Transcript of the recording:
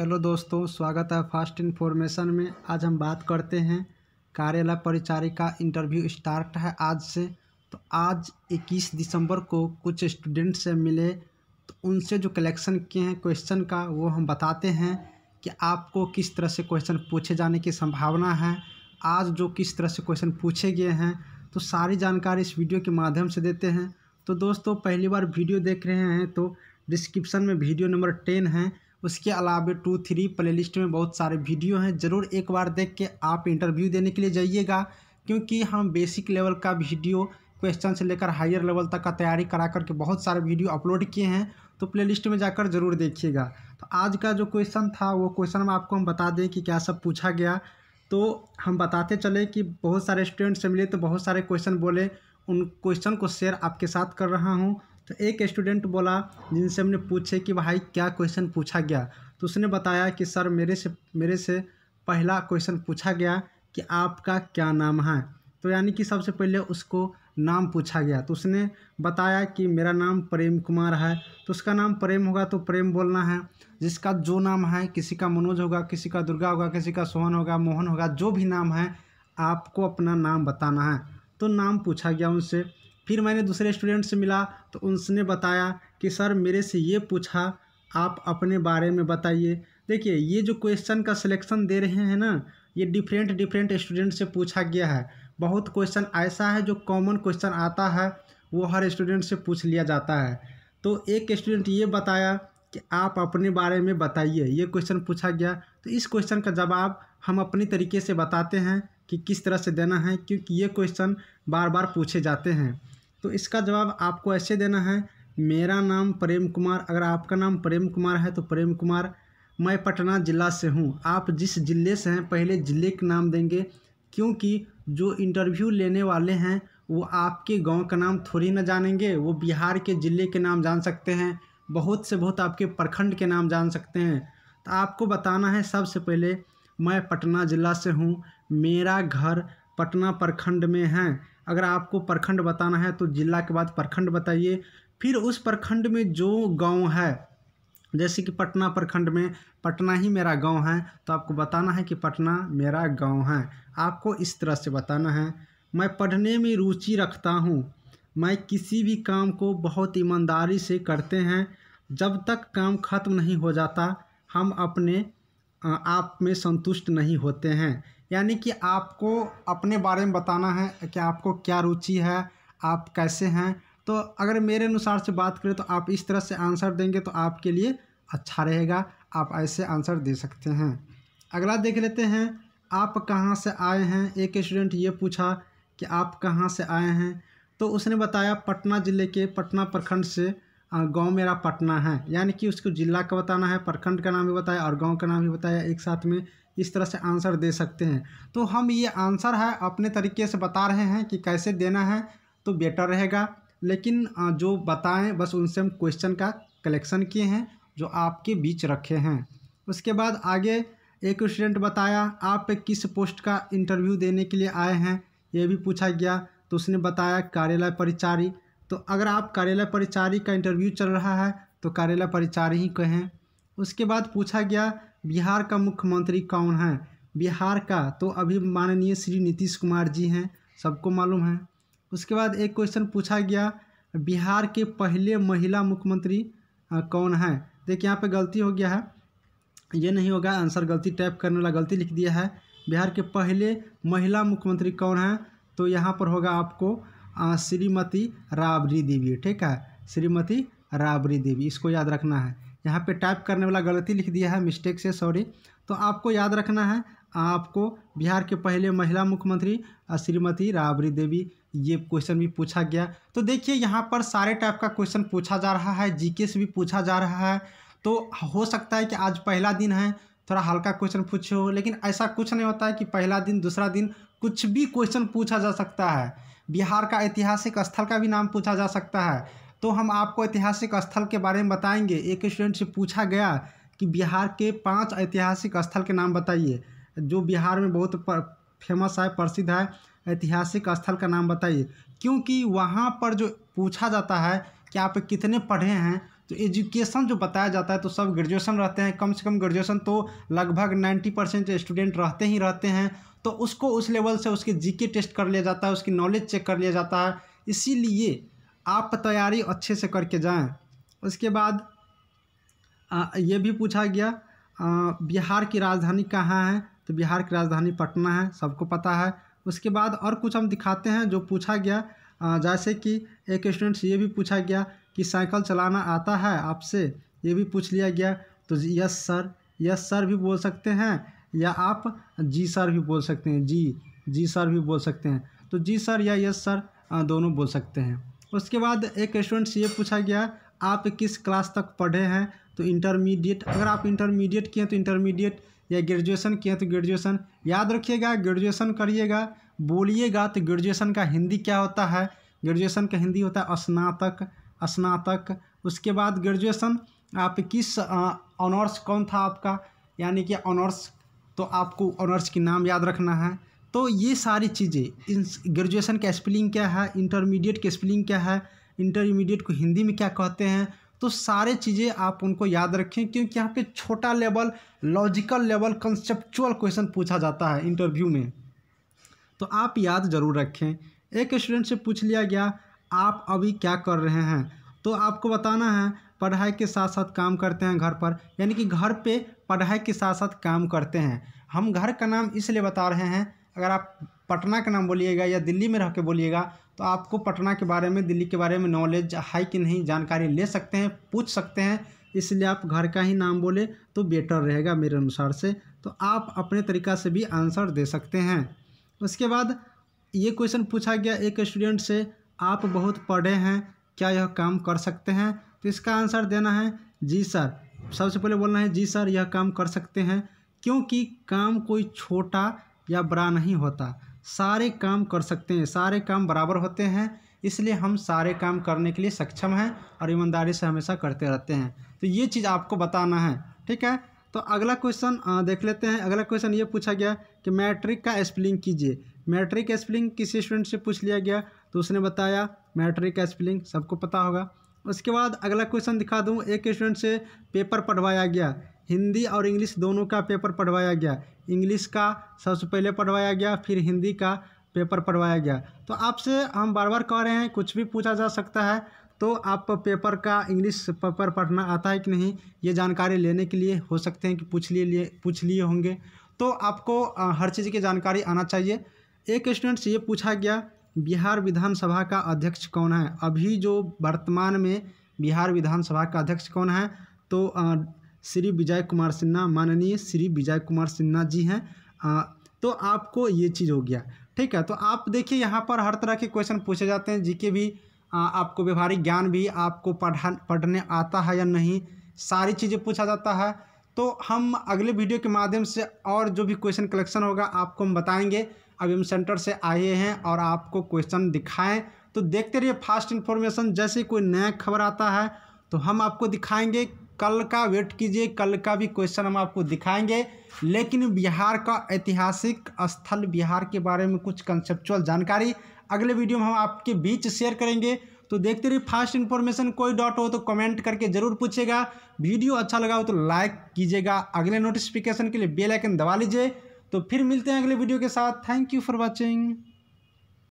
hello दोस्तों स्वागत है फास्ट इन्फॉर्मेशन में आज हम बात करते हैं कार्यालय परिचारिका इंटरव्यू स्टार्ट है आज से तो आज 21 दिसंबर को कुछ स्टूडेंट से मिले तो उनसे जो कलेक्शन किए हैं क्वेश्चन का वो हम बताते हैं कि आपको किस तरह से क्वेश्चन पूछे जाने की संभावना है आज जो किस तरह से क्वेश्चन पूछे गए हैं तो सारी जानकारी इस वीडियो के माध्यम से देते हैं तो दोस्तों पहली बार वीडियो देख रहे हैं तो डिस्क्रिप्शन में वीडियो नंबर टेन है उसके अलावा टू थ्री प्लेलिस्ट में बहुत सारे वीडियो हैं ज़रूर एक बार देख के आप इंटरव्यू देने के लिए जाइएगा क्योंकि हम बेसिक लेवल का वीडियो क्वेश्चन से लेकर हायर लेवल तक का तैयारी करा करके बहुत सारे वीडियो अपलोड किए हैं तो प्लेलिस्ट में जाकर ज़रूर देखिएगा तो आज का जो क्वेश्चन था वो क्वेश्चन में आपको हम बता दें कि क्या सब पूछा गया तो हम बताते चले कि बहुत सारे स्टूडेंट से मिले तो बहुत सारे क्वेश्चन बोले उन क्वेश्चन को शेयर आपके साथ कर रहा हूँ तो एक स्टूडेंट बोला जिनसे हमने पूछे कि भाई क्या क्वेश्चन पूछा गया तो उसने बताया कि सर मेरे से मेरे से पहला क्वेश्चन पूछा गया कि आपका क्या नाम है तो यानी कि सबसे पहले उसको नाम पूछा गया तो उसने बताया कि मेरा नाम प्रेम कुमार है तो उसका नाम प्रेम होगा तो प्रेम बोलना है जिसका जो नाम है किसी का मनोज होगा किसी का दुर्गा होगा किसी का सोहन होगा मोहन होगा जो भी नाम है आपको अपना नाम बताना है तो नाम पूछा गया उनसे फिर मैंने दूसरे स्टूडेंट से मिला तो उनने बताया कि सर मेरे से ये पूछा आप अपने बारे में बताइए देखिए ये जो क्वेश्चन का सिलेक्शन दे रहे हैं ना ये डिफरेंट डिफरेंट स्टूडेंट से पूछा गया है बहुत क्वेश्चन ऐसा है जो कॉमन क्वेश्चन आता है वो हर स्टूडेंट से पूछ लिया जाता है तो एक स्टूडेंट ये बताया कि आप अपने बारे में बताइए ये क्वेश्चन पूछा गया तो इस क्वेश्चन का जवाब हम अपने तरीके से बताते हैं कि किस तरह से देना है क्योंकि ये क्वेश्चन बार बार पूछे जाते हैं तो इसका जवाब आपको ऐसे देना है मेरा नाम प्रेम कुमार अगर आपका नाम प्रेम कुमार है तो प्रेम कुमार मैं पटना ज़िला से हूँ आप जिस ज़िले से हैं पहले ज़िले का नाम देंगे क्योंकि जो इंटरव्यू लेने वाले हैं वो आपके गांव का नाम थोड़ी ना जानेंगे वो बिहार के ज़िले के नाम जान सकते हैं बहुत से बहुत आपके प्रखंड के नाम जान सकते हैं तो आपको बताना है सबसे पहले मैं पटना ज़िला से हूँ मेरा घर पटना प्रखंड में है अगर आपको प्रखंड बताना है तो जिला के बाद प्रखंड बताइए फिर उस प्रखंड में जो गांव है जैसे कि पटना प्रखंड में पटना ही मेरा गांव है तो आपको बताना है कि पटना मेरा गांव है आपको इस तरह से बताना है मैं पढ़ने में रुचि रखता हूँ मैं किसी भी काम को बहुत ईमानदारी से करते हैं जब तक काम ख़त्म नहीं हो जाता हम अपने आप में संतुष्ट नहीं होते हैं यानी कि आपको अपने बारे में बताना है कि आपको क्या रुचि है आप कैसे हैं तो अगर मेरे अनुसार से बात करें तो आप इस तरह से आंसर देंगे तो आपके लिए अच्छा रहेगा आप ऐसे आंसर दे सकते हैं अगला देख लेते हैं आप कहाँ से आए हैं एक स्टूडेंट ये पूछा कि आप कहाँ से आए हैं तो उसने बताया पटना ज़िले के पटना प्रखंड से गांव मेरा पटना है यानी कि उसको जिला का बताना है प्रखंड का नाम भी बताया और गांव का नाम भी बताया एक साथ में इस तरह से आंसर दे सकते हैं तो हम ये आंसर है अपने तरीके से बता रहे हैं कि कैसे देना है तो बेटर रहेगा लेकिन जो बताएं बस उनसे हम क्वेश्चन का कलेक्शन किए हैं जो आपके बीच रखे हैं उसके बाद आगे एक स्टूडेंट बताया आप किस पोस्ट का इंटरव्यू देने के लिए आए हैं ये भी पूछा गया तो उसने बताया कार्यालय परिचारी तो अगर आप कार्यालय परिचारी का इंटरव्यू चल रहा है तो कार्यालय परिचारी ही कहें उसके बाद पूछा गया बिहार का मुख्यमंत्री कौन है बिहार का तो अभी माननीय श्री नीतीश कुमार जी हैं सबको मालूम है उसके बाद एक क्वेश्चन पूछा गया बिहार के पहले महिला मुख्यमंत्री कौन है देखिए यहाँ पे गलती हो गया है ये नहीं होगा आंसर गलती टाइप करने वाला गलती लिख दिया है बिहार के पहले महिला मुख्यमंत्री कौन है तो यहाँ पर होगा आपको श्रीमती राबरी देवी ठीक है श्रीमती राबरी देवी इसको याद रखना है यहाँ पे टाइप करने वाला गलती लिख दिया है मिस्टेक से सॉरी तो आपको याद रखना है आपको बिहार के पहले महिला मुख्यमंत्री श्रीमती राबरी देवी ये क्वेश्चन भी पूछा गया तो देखिए यहाँ पर सारे टाइप का क्वेश्चन पूछा जा रहा है जीके से भी पूछा जा रहा है तो हो सकता है कि आज पहला दिन है थोड़ा हल्का क्वेश्चन पूछे हो लेकिन ऐसा कुछ नहीं होता है कि पहला दिन दूसरा दिन कुछ भी क्वेश्चन पूछा जा सकता है बिहार का ऐतिहासिक स्थल का भी नाम पूछा जा सकता है तो हम आपको ऐतिहासिक स्थल के बारे में बताएंगे एक स्टूडेंट से पूछा गया कि बिहार के पांच ऐतिहासिक स्थल के नाम बताइए जो बिहार में बहुत फेमस है प्रसिद्ध है ऐतिहासिक स्थल का नाम बताइए क्योंकि वहाँ पर जो पूछा जाता है कि आप कितने पढ़े हैं तो एजुकेशन जो बताया जाता है तो सब ग्रेजुएशन रहते हैं कम से कम ग्रेजुएशन तो लगभग नाइन्टी परसेंट स्टूडेंट रहते ही रहते हैं तो उसको उस लेवल से उसके जीके टेस्ट कर लिया जाता है उसकी नॉलेज चेक कर लिया जाता है इसीलिए आप तैयारी अच्छे से करके जाएँ उसके बाद ये भी पूछा गया बिहार की राजधानी कहाँ है तो बिहार की राजधानी पटना है सबको पता है उसके बाद और कुछ हम दिखाते हैं जो पूछा गया जैसे कि एक स्टूडेंट से ये भी पूछा गया कि साइकिल चलाना आता है आपसे ये भी पूछ लिया गया तो यस सर यस सर भी बोल सकते हैं या आप जी सर भी बोल सकते हैं जी जी सर भी बोल सकते हैं तो जी सर या यस सर दोनों बोल सकते हैं उसके बाद एक स्टूडेंट से ये पूछा गया आप किस क्लास तक पढ़े हैं तो इंटरमीडिएट अगर आप इंटरमीडिएट किए हैं तो इंटरमीडिएट या ग्रेजुएशन किए तो ग्रेजुएशन याद रखिएगा ग्रेजुएशन करिएगा बोलिएगा तो ग्रेजुएशन का हिंदी क्या होता है ग्रेजुएशन का हिंदी होता है स्नातक स्नातक उसके बाद ग्रेजुएशन आप किस ऑनर्स कौन था आपका यानी कि ऑनर्स तो आपको ऑनर्स की नाम याद रखना है तो ये सारी चीज़ें इन ग्रेजुएशन का स्पेलिंग क्या है इंटरमीडिएट की स्पेलिंग क्या है इंटरमीडिएट को हिंदी में क्या कहते हैं तो सारे चीज़ें आप उनको याद रखें क्योंकि यहाँ पे छोटा level logical level conceptual question पूछा जाता है इंटरव्यू में तो आप याद ज़रूर रखें एक स्टूडेंट से पूछ लिया गया आप अभी क्या कर रहे हैं तो आपको बताना है पढ़ाई के साथ साथ काम करते हैं घर पर यानी कि घर पे पढ़ाई के साथ साथ काम करते हैं हम घर का नाम इसलिए बता रहे हैं अगर आप पटना का नाम बोलिएगा या दिल्ली में रह के बोलिएगा तो आपको पटना के बारे में दिल्ली के बारे में नॉलेज है कि नहीं जानकारी ले सकते हैं पूछ सकते हैं इसलिए आप घर का ही नाम बोले तो बेटर रहेगा मेरे अनुसार से तो आप अपने तरीका से भी आंसर दे सकते हैं उसके बाद ये क्वेश्चन पूछा गया एक स्टूडेंट से आप बहुत पढ़े हैं क्या यह काम कर सकते हैं तो इसका आंसर देना है जी सर सबसे पहले बोलना है जी सर यह काम कर सकते हैं क्योंकि काम कोई छोटा या बड़ा नहीं होता सारे काम कर सकते हैं सारे काम बराबर होते हैं इसलिए हम सारे काम करने के लिए सक्षम हैं और ईमानदारी से हमेशा करते रहते हैं तो ये चीज़ आपको बताना है ठीक है तो अगला क्वेश्चन देख लेते हैं अगला क्वेश्चन ये पूछा गया कि मैट्रिक का स्पेलिंग कीजिए मैट्रिक स्पेलिंग किसी स्टूडेंट से पूछ लिया गया तो उसने बताया मैट्रिक का स्पेलिंग सबको पता होगा उसके बाद अगला क्वेश्चन दिखा दूँ एक स्टूडेंट से पेपर पढ़वाया गया हिंदी और इंग्लिश दोनों का पेपर पढ़वाया गया इंग्लिश का सबसे पहले पढ़वाया गया फिर हिंदी का पेपर पढ़वाया गया तो आपसे हम बार बार कह रहे हैं कुछ भी पूछा जा सकता है तो आप पेपर का इंग्लिश पेपर पढ़ना आता है कि नहीं ये जानकारी लेने के लिए हो सकते हैं कि पूछ लिए लिए पूछ लिए होंगे तो आपको हर चीज़ की जानकारी आना चाहिए एक स्टूडेंट से ये पूछा गया बिहार विधानसभा का अध्यक्ष कौन है अभी जो वर्तमान में बिहार विधानसभा का अध्यक्ष कौन है तो श्री विजय कुमार सिन्हा माननीय श्री विजय कुमार सिन्हा जी हैं तो आपको ये चीज़ हो गया ठीक है तो आप देखिए यहाँ पर हर तरह के क्वेश्चन पूछे जाते हैं जीके भी आ, आपको व्यवहारिक ज्ञान भी आपको पढ़ा पढ़ने आता है या नहीं सारी चीज़ें पूछा जाता है तो हम अगले वीडियो के माध्यम से और जो भी क्वेश्चन कलेक्शन होगा आपको हम बताएंगे अभी हम सेंटर से आए हैं और आपको क्वेश्चन दिखाएं तो देखते रहिए फास्ट इन्फॉर्मेशन जैसे कोई नया खबर आता है तो हम आपको दिखाएंगे कल का वेट कीजिए कल का भी क्वेश्चन हम आपको दिखाएंगे लेकिन बिहार का ऐतिहासिक स्थल बिहार के बारे में कुछ कंसेप्चुअल जानकारी अगले वीडियो में हम आपके बीच शेयर करेंगे तो देखते रहिए फास्ट इन्फॉर्मेशन कोई डॉट हो तो कमेंट करके जरूर पूछेगा वीडियो अच्छा लगा हो तो लाइक कीजिएगा अगले नोटिफिकेशन के लिए बेल आइकन दबा लीजिए तो फिर मिलते हैं अगले वीडियो के साथ थैंक यू फॉर वॉचिंग